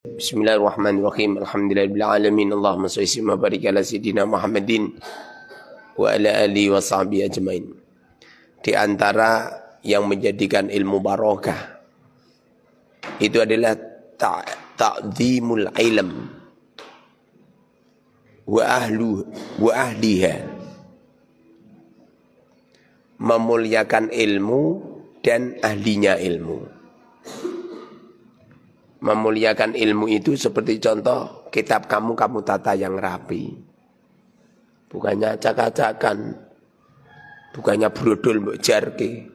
Bismillahirrahmanirrahim. Alhamdulillahirrahmanirrahim. Allahumma salli wa barik ala Sayyidina Muhammadin wa ala alihi wa sahbihi ajmain. Di antara yang menjadikan ilmu barokah itu adalah ta'zimul ta ilm wa ahlu wa ahliha memuliakan ilmu dan ahlinya ilmu memuliakan ilmu itu seperti contoh kitab kamu kamu tata yang rapi. Bukannya acak-acakan. Bukannya brodol mbok jarke.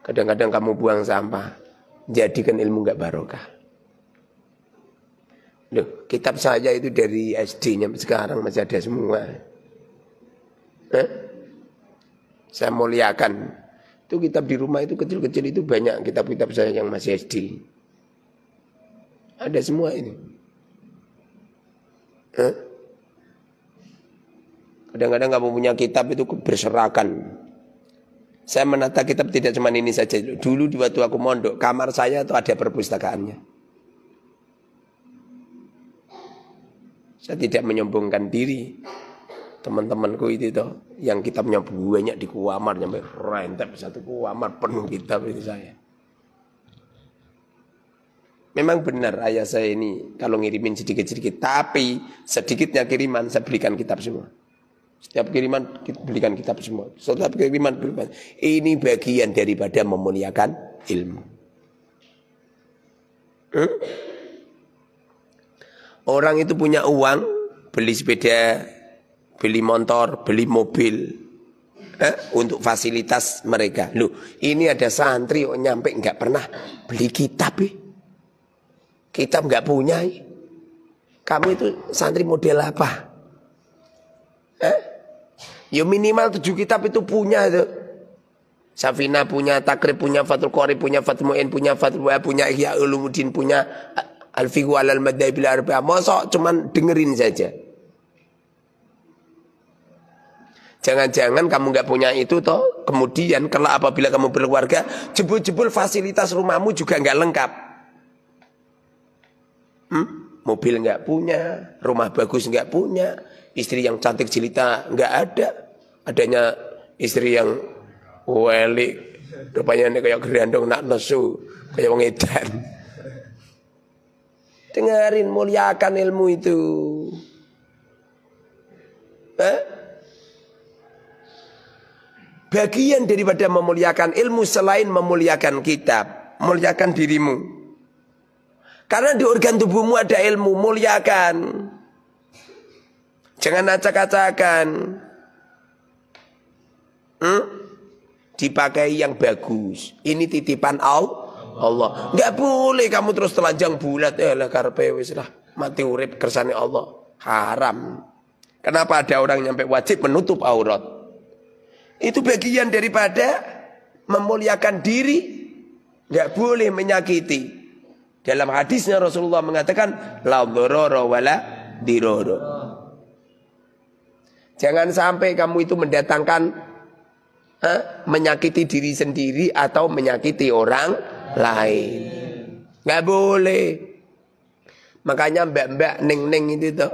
Kadang-kadang kamu buang sampah. Jadikan ilmu enggak barokah. Loh, kitab saya itu dari SD sampai sekarang masih ada semua. Eh? Saya muliakan. Itu kitab di rumah itu kecil-kecil itu banyak kitab-kitab saya yang masih SD. Ada semua ini. Kadang-kadang kamu punya kitab itu berserakan. Saya menata kitab tidak cuma ini saja. Dulu di waktu aku mondok, kamar saya itu ada perpustakaannya. Saya tidak menyombongkan diri. Teman-temanku itu toh, yang kitabnya banyak di kuamar sampai rentet satu kuamar penuh kitab itu saya. Memang benar ayah saya ini kalau ngirimin sedikit-sedikit, tapi sedikitnya kiriman saya belikan kitab semua. Setiap kiriman kita belikan kitab semua. Setiap kiriman belikan. Ini bagian daripada memuliakan ilmu. Hmm? Orang itu punya uang beli sepeda, beli motor, beli mobil eh, untuk fasilitas mereka. Loh, ini ada santri oh, nyampe nggak pernah beli kitab eh. Kitab nggak punya. Kamu itu santri model apa? Eh? Ya minimal tujuh kitab itu punya itu. Safina punya, Takrib punya, Fathul Qori punya, Fatul Mu'in punya, Fatul Wa punya, Ihya Ulumuddin punya, Al-Fiqhu alal Madai bil arba'ah Mosok cuman dengerin saja. Jangan-jangan kamu nggak punya itu toh, kemudian kalau apabila kamu berkeluarga, jebul-jebul fasilitas rumahmu juga nggak lengkap. Hmm? Mobil nggak punya, rumah bagus nggak punya, istri yang cantik jelita nggak ada. Adanya istri yang welik, oh, rupanya ini kayak gerandong nak nesu, kayak wong edan. Dengarin muliakan ilmu itu. Eh? Bagian daripada memuliakan ilmu selain memuliakan kitab, muliakan dirimu. Karena di organ tubuhmu ada ilmu, muliakan. Jangan acak-acakan. Hmm? Dipakai yang bagus. Ini titipan Allah. Allah. Enggak boleh kamu terus telanjang bulat. Ya lah karpe wis lah. Mati urip kersane Allah. Haram. Kenapa ada orang nyampe wajib menutup aurat? Itu bagian daripada memuliakan diri. Enggak boleh menyakiti. Dalam hadisnya Rasulullah mengatakan la dororo wala diroro. Jangan sampai kamu itu mendatangkan eh, menyakiti diri sendiri atau menyakiti orang lain. Nggak boleh. Makanya mbak-mbak neng-neng itu tuh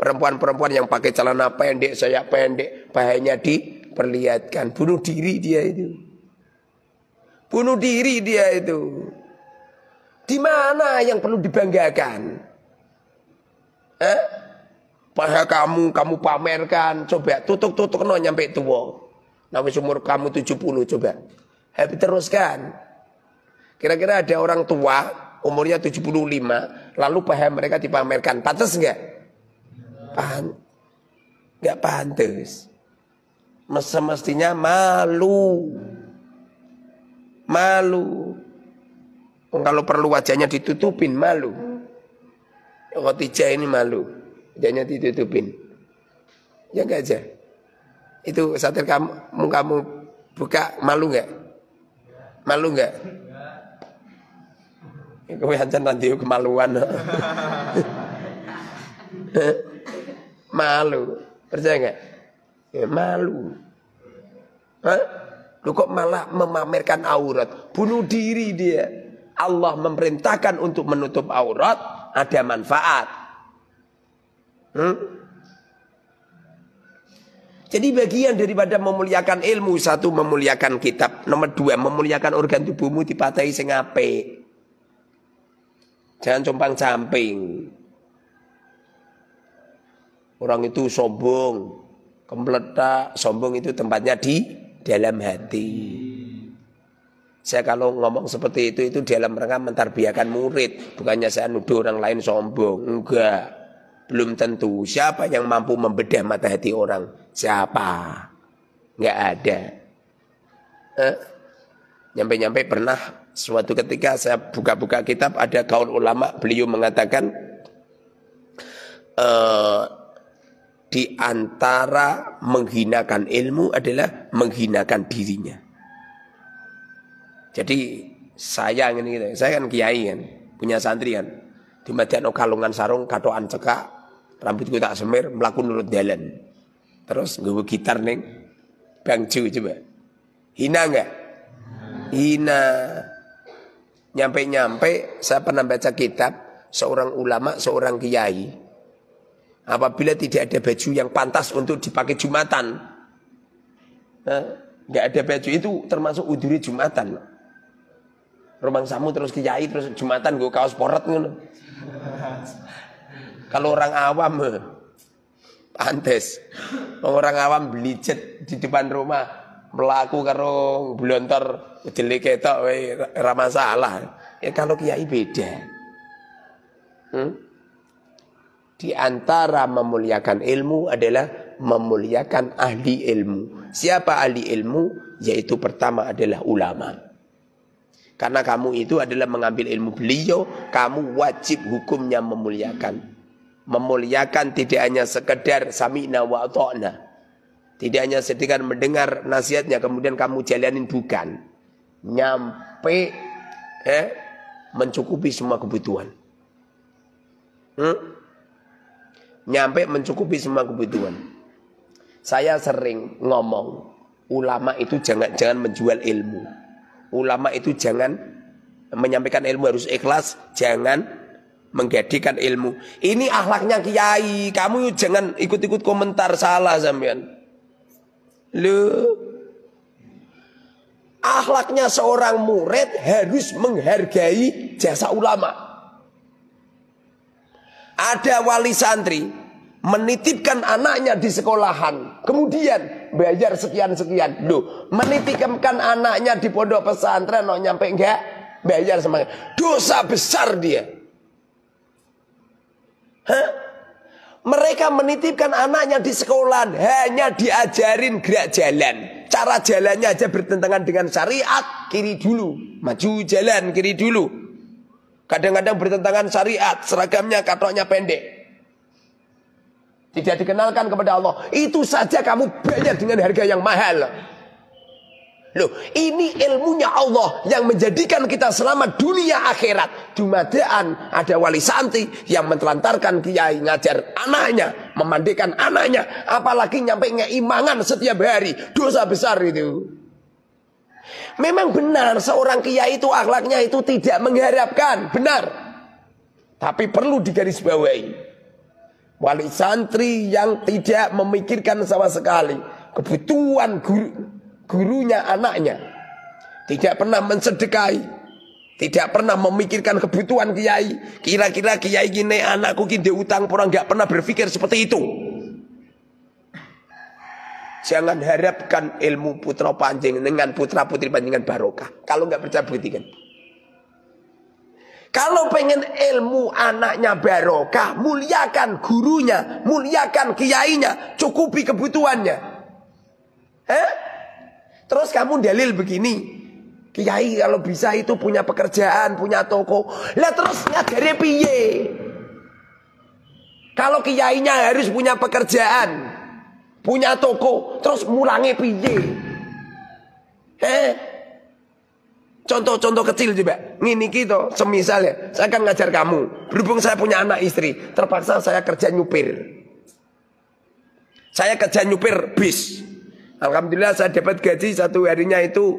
perempuan-perempuan yang pakai celana pendek, saya pendek, Bahayanya diperlihatkan. Bunuh diri dia itu. Bunuh diri dia itu. Di mana yang perlu dibanggakan? Eh? Paha kamu, kamu pamerkan. Coba tutup-tutup no nyampe tua. Nabi umur kamu 70 coba. Happy terus kan? Kira-kira ada orang tua umurnya 75 lalu paham mereka dipamerkan. Pantas enggak? Pan enggak pantas. mestinya malu. Malu. Kalau perlu wajahnya ditutupin malu. Khotijah ini malu. Wajahnya ditutupin. Ya enggak aja. Itu satir kamu kamu buka malu enggak? Malu enggak? Ya, kowe ancen nanti kemaluan. malu. Percaya enggak? Ya, malu. Hah? Lu kok malah memamerkan aurat? Bunuh diri dia. Allah memerintahkan untuk menutup aurat ada manfaat. Hmm? Jadi bagian daripada memuliakan ilmu satu memuliakan kitab, nomor dua memuliakan organ tubuhmu dipatahi sing Jangan compang camping. Orang itu sombong, kempletak, sombong itu tempatnya di dalam hati. Saya kalau ngomong seperti itu itu dalam rangka mentarbiakan murid, bukannya saya nuduh orang lain sombong. Enggak. Belum tentu. Siapa yang mampu membedah mata hati orang? Siapa? Enggak ada. Eh, nyampe-nyampe pernah suatu ketika saya buka-buka kitab ada kaum ulama beliau mengatakan eh, di antara menghinakan ilmu adalah menghinakan dirinya. Jadi saya ini gitu, saya kan kiai kan, punya santri kan. Di no kalungan sarung, katoan cekak, rambutku tak semir, melakukan nurut jalan. Terus gue gitar neng, bangcu coba. Hina nggak Hina. Nyampe-nyampe, saya pernah baca kitab, seorang ulama, seorang kiai. Apabila tidak ada baju yang pantas untuk dipakai Jumatan. Nah, nggak ada baju itu termasuk uduri Jumatan rumang samu terus kiai terus jumatan gue kaos porot ngono. Kalau orang awam pantes. Orang awam beli jet di depan rumah melaku karo blontor jelek itu we salah. Ya kalau kiai beda. Hmm? Di antara memuliakan ilmu adalah memuliakan ahli ilmu. Siapa ahli ilmu? Yaitu pertama adalah ulama. Karena kamu itu adalah mengambil ilmu beliau, kamu wajib hukumnya memuliakan. Memuliakan tidak hanya sekedar sami'na wa ta'na. Tidak hanya sekedar mendengar nasihatnya kemudian kamu jalanin bukan. Nyampe eh, mencukupi semua kebutuhan. Hmm? Nyampe mencukupi semua kebutuhan. Saya sering ngomong, ulama itu jangan-jangan menjual ilmu ulama itu jangan menyampaikan ilmu harus ikhlas, jangan menggadikan ilmu. Ini akhlaknya kiai, kamu jangan ikut-ikut komentar salah sampean. Lu akhlaknya seorang murid harus menghargai jasa ulama. Ada wali santri menitipkan anaknya di sekolahan Kemudian bayar sekian-sekian. duh menitipkan anaknya di pondok pesantren no nyampe enggak bayar semangat. Dosa besar dia. Hah? Mereka menitipkan anaknya di sekolah hanya diajarin gerak jalan. Cara jalannya aja bertentangan dengan syariat, kiri dulu, maju jalan kiri dulu. Kadang-kadang bertentangan syariat, seragamnya katoknya pendek. Tidak dikenalkan kepada Allah. Itu saja kamu banyak dengan harga yang mahal. Loh, ini ilmunya Allah yang menjadikan kita selamat dunia akhirat. Dumadaan ada wali santi yang mentelantarkan kiai ngajar anaknya, memandikan anaknya, apalagi nyampe ngeimangan setiap hari. Dosa besar itu. Memang benar seorang kiai itu akhlaknya itu tidak mengharapkan, benar. Tapi perlu digarisbawahi. Wali santri yang tidak memikirkan sama sekali kebutuhan guru, gurunya anaknya. Tidak pernah mensedekai Tidak pernah memikirkan kebutuhan kiai. Kira-kira kiai gini anakku kini utang orang nggak pernah berpikir seperti itu. Jangan harapkan ilmu putra panjang dengan putra putri panjangan barokah. Kalau nggak percaya buktikan. Kalau pengen ilmu anaknya barokah, muliakan gurunya, muliakan kiainya, cukupi kebutuhannya. Eh? Terus kamu dalil begini, kiai kalau bisa itu punya pekerjaan, punya toko. Lah terus ngajari piye? Kalau kiainya harus punya pekerjaan, punya toko, terus mulangi piye? Eh? Contoh-contoh kecil juga. Ngini gitu, semisal ya, saya akan ngajar kamu. Berhubung saya punya anak istri, terpaksa saya kerja nyupir. Saya kerja nyupir bis. Alhamdulillah saya dapat gaji satu harinya itu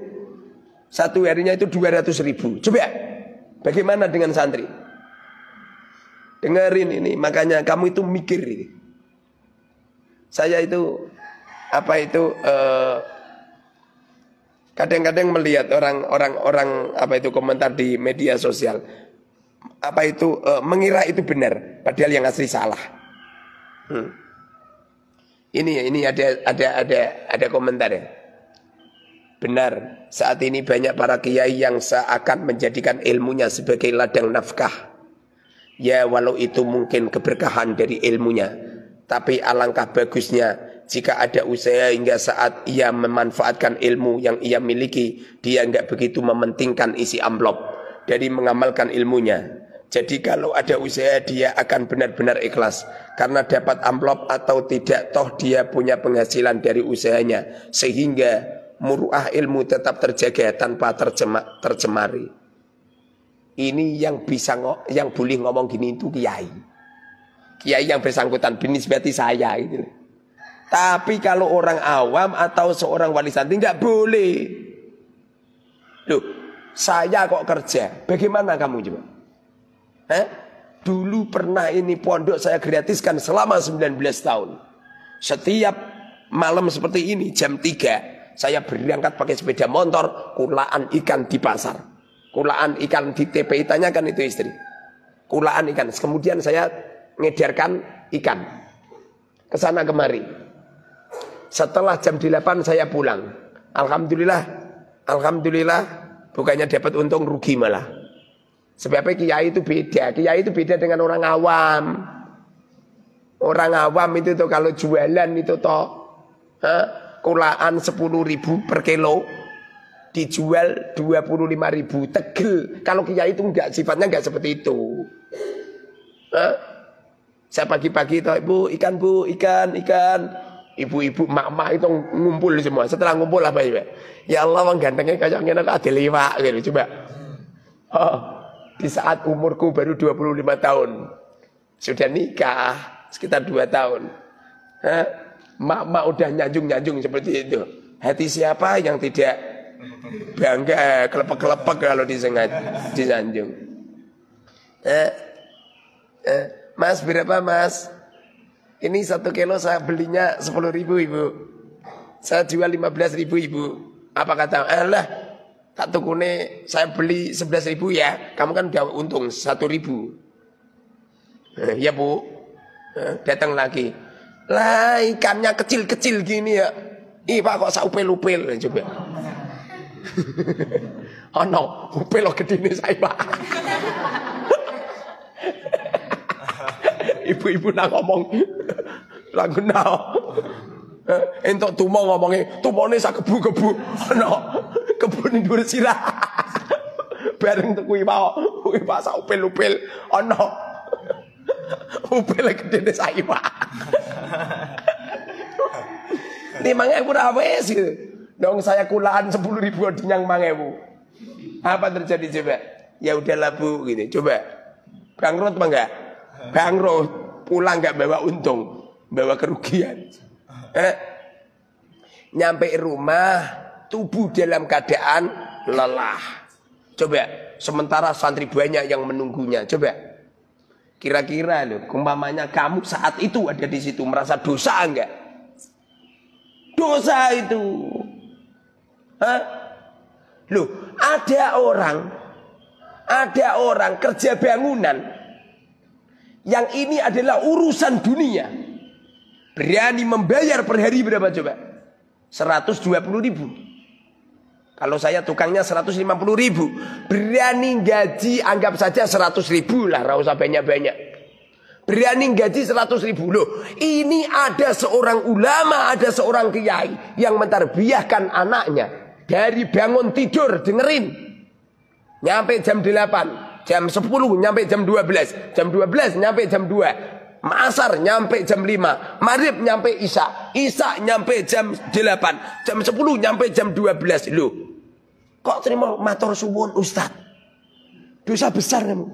satu harinya itu 200 ribu. Coba bagaimana dengan santri? Dengerin ini, makanya kamu itu mikir ini. Saya itu apa itu eh, Kadang-kadang melihat orang-orang orang apa itu komentar di media sosial apa itu e, mengira itu benar padahal yang asli salah. Hmm. Ini ini ada ada ada ada komentar ya. Benar, saat ini banyak para kiai yang seakan menjadikan ilmunya sebagai ladang nafkah. Ya walau itu mungkin keberkahan dari ilmunya, tapi alangkah bagusnya jika ada usaha hingga saat ia memanfaatkan ilmu yang ia miliki, dia enggak begitu mementingkan isi amplop dari mengamalkan ilmunya. Jadi kalau ada usaha dia akan benar-benar ikhlas karena dapat amplop atau tidak toh dia punya penghasilan dari usahanya sehingga muruah ilmu tetap terjaga tanpa terjema, tercemari. Ini yang bisa yang boleh ngomong gini itu kiai. Kiai yang bersangkutan berarti saya gitu. Tapi kalau orang awam atau seorang wali santri nggak boleh. Loh, saya kok kerja. Bagaimana kamu coba? Eh? Dulu pernah ini pondok saya gratiskan selama 19 tahun. Setiap malam seperti ini jam 3 saya berangkat pakai sepeda motor kulaan ikan di pasar. Kulaan ikan di TPI tanyakan itu istri. Kulaan ikan. Kemudian saya ngedarkan ikan. ke sana kemari setelah jam 8 saya pulang. Alhamdulillah, alhamdulillah bukannya dapat untung rugi malah. Sebabnya kiai itu beda. Kiai itu beda dengan orang awam. Orang awam itu tuh kalau jualan itu toh eh, kulaan 10 ribu per kilo dijual 25 ribu tegel kalau kiai itu enggak sifatnya enggak seperti itu Hah? Eh, saya pagi-pagi toh ibu ikan bu ikan ikan ibu-ibu mak-mak itu ngumpul semua. Setelah ngumpul apa ya? Ya Allah wong gantengnya kayak ngene kok liwak gitu coba. Oh, di saat umurku baru 25 tahun sudah nikah sekitar 2 tahun. Mak-mak udah nyanjung-nyanjung seperti itu. Hati siapa yang tidak bangga eh, kelepek-kelepek kalau disengat disanjung. Eh, eh, mas berapa mas? Ini satu kilo saya belinya sepuluh ribu ibu. Saya jual lima belas ribu ibu. Apa kata? Allah eh, tak tukune saya beli sebelas ribu ya. Kamu kan udah untung satu ribu. Ya bu, eh, datang lagi. Lah ikannya kecil-kecil gini ya. Ih pak kok upil upel coba. oh no, upel lo gede nih saya pak. ibu-ibu nak ngomong lagu nao. Entok tumo ngomongnya, tumone sak kebu-kebu. no, kebu nih dulu sirah. Bareng tuku iwak, iwak upel upil-upil. no, upil gede sak iwak. Limang mangai udah apa sih? Dong saya kulaan sepuluh ribu dinyang mangai bu. Apa terjadi coba? Ya udahlah bu gini Coba bangkrut bangga? bangkrut, pulang nggak bawa untung, bawa kerugian. Eh? Nyampe rumah, tubuh dalam keadaan lelah. Coba, sementara santri banyak yang menunggunya. Coba, kira-kira loh, umpamanya kamu saat itu ada di situ merasa dosa enggak? Dosa itu. Hah? Loh, ada orang, ada orang kerja bangunan, yang ini adalah urusan dunia. Berani membayar per hari berapa coba? 120 ribu. Kalau saya tukangnya 150 ribu. Berani gaji anggap saja 100 ribu lah. Rauh usah banyak-banyak berani gaji 100 ribu loh. Ini ada seorang ulama, ada seorang kiai yang mentarbiahkan anaknya dari bangun tidur dengerin nyampe jam 8 jam 10 nyampe jam 12, jam 12 nyampe jam 2, Masar nyampe jam 5, Marib nyampe Isa Isa nyampe jam 8, jam 10 nyampe jam 12. Loh, kok terima matur suwun ustad Dosa besar kamu.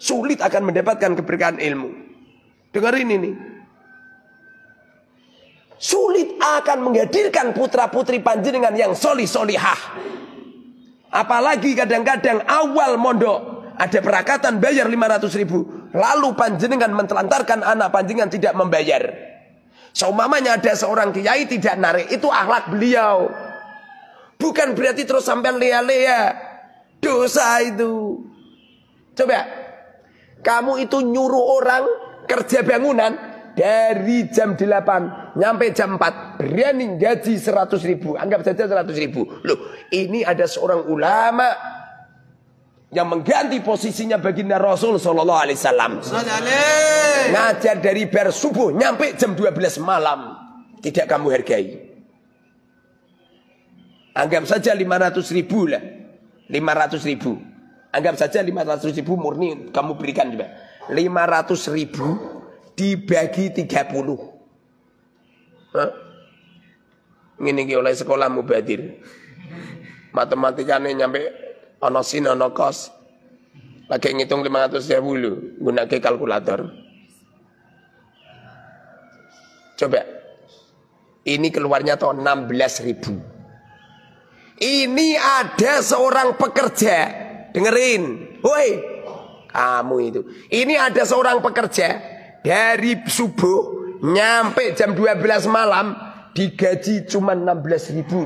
Sulit akan mendapatkan keberkahan ilmu. Dengerin ini. Sulit akan menghadirkan putra-putri panjenengan yang solih-solihah. Apalagi kadang-kadang awal mondok ada perakatan bayar 500 ribu. Lalu panjenengan mentelantarkan anak panjenengan tidak membayar. Seumamanya ada seorang kiai tidak narik. Itu akhlak beliau. Bukan berarti terus sampai lea-lea. Dosa itu. Coba. Kamu itu nyuruh orang kerja bangunan. Dari jam 8 nyampe jam 4 berani gaji 100 ribu. Anggap saja 100 ribu. Loh ini ada seorang ulama yang mengganti posisinya baginda Rasul Shallallahu Alaihi Wasallam. Ngajar dari bersubuh subuh nyampe jam 12 malam tidak kamu hargai. Anggap saja 500 ribu lah, 500 ribu. Anggap saja 500 ribu murni kamu berikan juga. 500 ribu dibagi 30. Hah? Ini oleh sekolah mubadir. Matematikanya nyampe ana sin ana kos lagi ngitung lu gunake kalkulator coba ini keluarnya tahun ribu. ini ada seorang pekerja dengerin woi kamu itu ini ada seorang pekerja dari subuh nyampe jam 12 malam digaji cuma 16 ribu.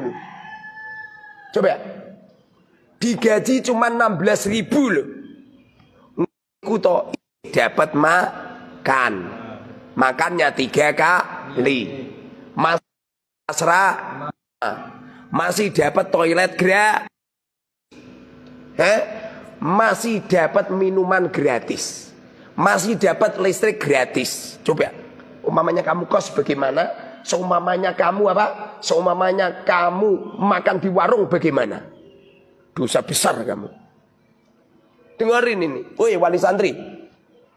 coba Digaji cuma 16 ribu loh. Aku toh dapat makan. Makannya tiga kali. Mas Masra masih dapat toilet gratis. Eh? Masih dapat minuman gratis. Masih dapat listrik gratis. Coba umamanya kamu kos bagaimana? Seumamanya kamu apa? Seumamanya kamu makan di warung bagaimana? Dosa besar kamu. Dengerin ini. Woi wali santri.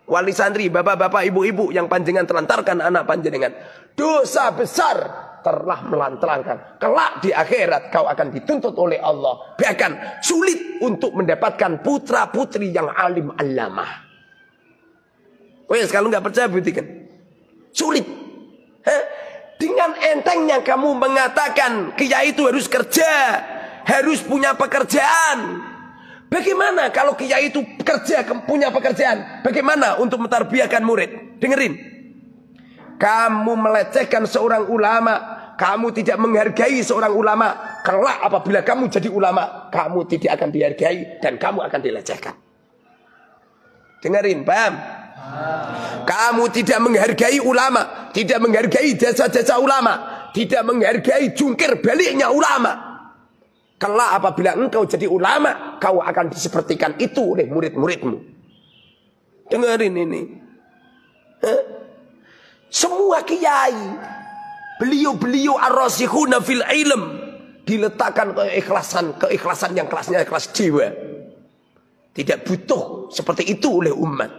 Wali santri, bapak-bapak, ibu-ibu yang panjenengan telantarkan anak panjenengan. Dosa besar telah melantarkan. Kelak di akhirat kau akan dituntut oleh Allah. Bahkan sulit untuk mendapatkan putra-putri yang alim alama. Woi, kalau nggak percaya buktikan. Sulit. Hah? Dengan entengnya kamu mengatakan kiai itu harus kerja, harus punya pekerjaan. Bagaimana kalau kiai itu kerja punya pekerjaan? Bagaimana untuk mentarbiahkan murid? Dengerin. Kamu melecehkan seorang ulama, kamu tidak menghargai seorang ulama. Kelak apabila kamu jadi ulama, kamu tidak akan dihargai dan kamu akan dilecehkan. Dengerin, paham? Kamu tidak menghargai ulama, tidak menghargai jasa-jasa ulama, tidak menghargai jungkir baliknya ulama. Kelak apabila engkau jadi ulama, kau akan disepertikan itu oleh murid-muridmu. Dengarin ini. Huh? Semua kiai, beliau-beliau ar-rasikhuna fil ilm diletakkan keikhlasan, keikhlasan yang kelasnya kelas jiwa. Tidak butuh seperti itu oleh umat.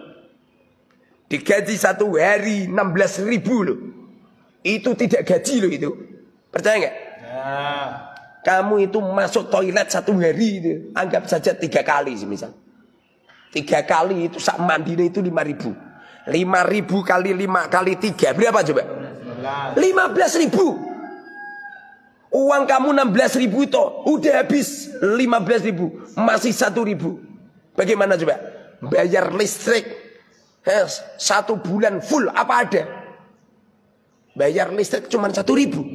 Digaji satu hari 16 ribu loh. Itu tidak gaji loh itu. Percaya nggak? Ya. Kamu itu masuk toilet satu hari itu. Anggap saja tiga kali misal. Tiga kali itu sak mandinya itu lima ribu. Lima ribu kali lima kali tiga. Berapa coba? Lima belas ribu. Uang kamu enam belas ribu itu. Udah habis. Lima belas ribu. Masih satu ribu. Bagaimana coba? Bayar listrik. Eh, satu bulan full apa ada? Bayar listrik cuma satu ribu.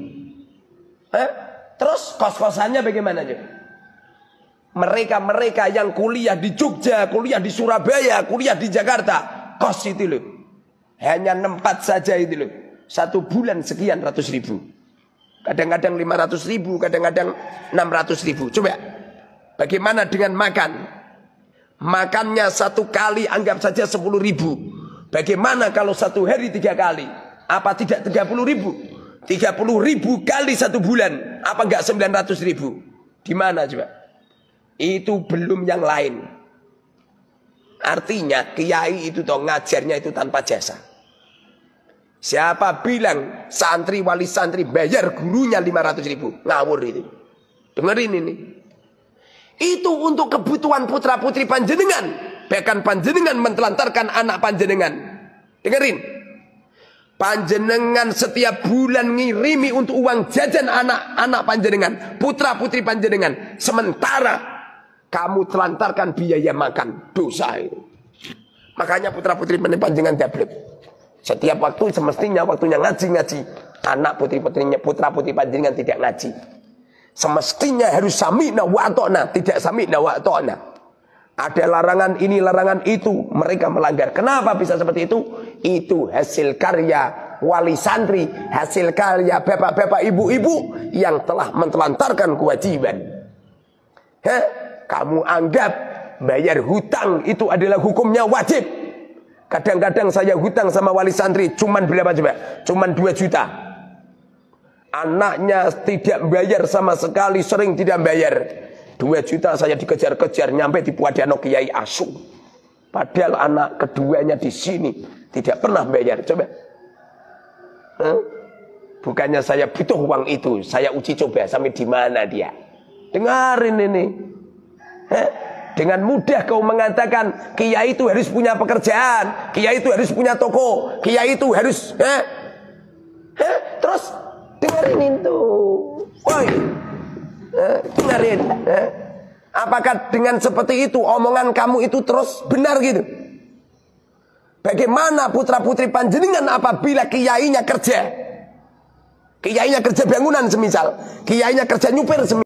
Hah? Eh? Terus kos-kosannya bagaimana juga? Mereka-mereka yang kuliah di Jogja, kuliah di Surabaya, kuliah di Jakarta. Kos itu loh. Hanya nempat saja itu loh. Satu bulan sekian ratus ribu. Kadang-kadang lima ratus ribu, kadang-kadang enam ratus ribu. Coba, bagaimana dengan makan? Makannya satu kali anggap saja sepuluh ribu. Bagaimana kalau satu hari tiga kali? Apa tidak tiga puluh ribu? 30 ribu kali satu bulan. Apa enggak 900 ribu? Di mana coba? Itu belum yang lain. Artinya kiai itu toh ngajarnya itu tanpa jasa. Siapa bilang santri wali santri bayar gurunya 500 ribu? Ngawur itu. Dengerin ini. Itu untuk kebutuhan putra putri panjenengan. Bahkan panjenengan mentelantarkan anak panjenengan. Dengerin. Panjenengan setiap bulan ngirimi untuk uang jajan anak-anak panjenengan, putra putri panjenengan. Sementara kamu telantarkan biaya makan dosa ini. Makanya putra putri panjenengan tablet. Setiap waktu semestinya waktunya ngaji-ngaji. Anak putri putrinya putra putri panjenengan tidak ngaji. Semestinya harus samina wa tidak samina wa ada larangan ini, larangan itu. Mereka melanggar. Kenapa bisa seperti itu? Itu hasil karya wali santri. Hasil karya bapak-bapak ibu-ibu yang telah mentelantarkan kewajiban. Heh, kamu anggap bayar hutang itu adalah hukumnya wajib. Kadang-kadang saya hutang sama wali santri cuman berapa coba? Cuman 2 juta. Anaknya tidak bayar sama sekali, sering tidak bayar 2 juta saya dikejar-kejar nyampe di Puadiano Kiai Asu. Padahal anak keduanya di sini tidak pernah bayar. Coba. Huh? Bukannya saya butuh uang itu, saya uji coba sampai di mana dia. Dengarin ini. Huh? Dengan mudah kau mengatakan kiai itu harus punya pekerjaan, kiai itu harus punya toko, kiai itu harus eh? Huh? Terus dengerin itu. Woi, Eh, Apakah dengan seperti itu omongan kamu itu terus benar gitu? Bagaimana putra putri panjenengan apabila kiainya kerja? Kiainya kerja bangunan semisal, kiainya kerja nyupir semisal.